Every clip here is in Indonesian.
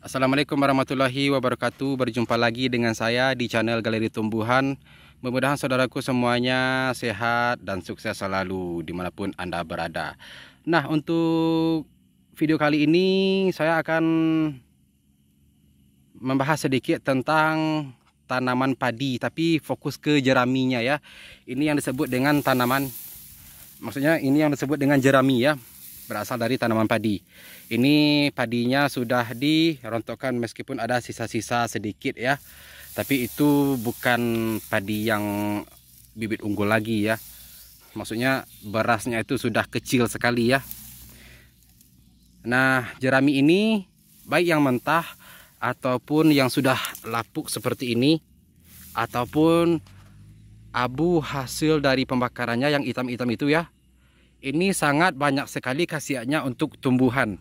Assalamualaikum warahmatullahi wabarakatuh Berjumpa lagi dengan saya di channel Galeri Tumbuhan Mudah-mudahan saudaraku semuanya sehat dan sukses selalu dimanapun Anda berada Nah untuk video kali ini saya akan membahas sedikit tentang tanaman padi Tapi fokus ke jeraminya ya Ini yang disebut dengan tanaman Maksudnya ini yang disebut dengan jerami ya berasal dari tanaman padi. Ini padinya sudah dirontokkan meskipun ada sisa-sisa sedikit ya. Tapi itu bukan padi yang bibit unggul lagi ya. Maksudnya berasnya itu sudah kecil sekali ya. Nah, jerami ini baik yang mentah ataupun yang sudah lapuk seperti ini ataupun abu hasil dari pembakarannya yang hitam-hitam itu ya ini sangat banyak sekali khasiatnya untuk tumbuhan.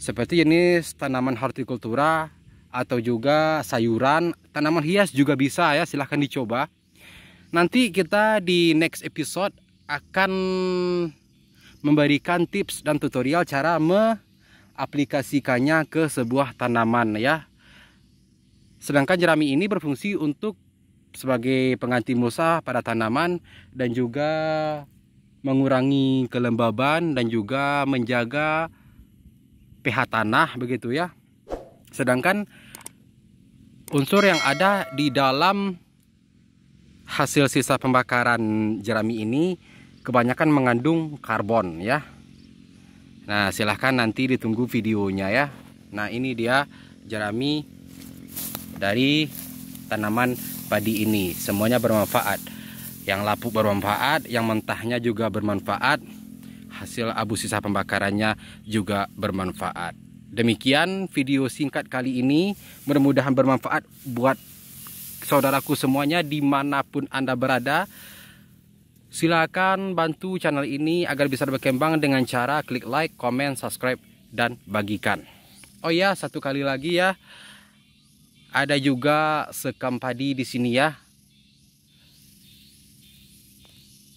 Seperti ini tanaman hortikultura atau juga sayuran, tanaman hias juga bisa ya, silahkan dicoba. Nanti kita di next episode akan memberikan tips dan tutorial cara mengaplikasikannya ke sebuah tanaman ya. Sedangkan jerami ini berfungsi untuk sebagai pengganti musa pada tanaman dan juga mengurangi kelembaban dan juga menjaga pH tanah begitu ya. Sedangkan unsur yang ada di dalam hasil sisa pembakaran jerami ini kebanyakan mengandung karbon ya. Nah, silahkan nanti ditunggu videonya ya. Nah, ini dia jerami dari tanaman padi ini. Semuanya bermanfaat. Yang lapuk bermanfaat, yang mentahnya juga bermanfaat. Hasil abu sisa pembakarannya juga bermanfaat. Demikian video singkat kali ini. Mudah-mudahan bermanfaat buat saudaraku semuanya dimanapun Anda berada. Silakan bantu channel ini agar bisa berkembang dengan cara klik like, komen, subscribe, dan bagikan. Oh ya, satu kali lagi ya. Ada juga sekam padi di sini ya.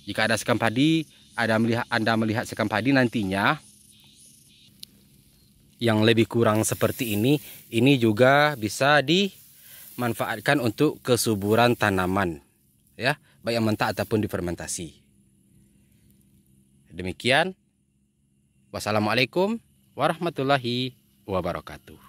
Jika ada sekam padi, ada melihat Anda melihat sekam padi nantinya yang lebih kurang seperti ini, ini juga bisa dimanfaatkan untuk kesuburan tanaman. Ya, baik yang mentah ataupun difermentasi. Demikian. Wassalamualaikum warahmatullahi wabarakatuh.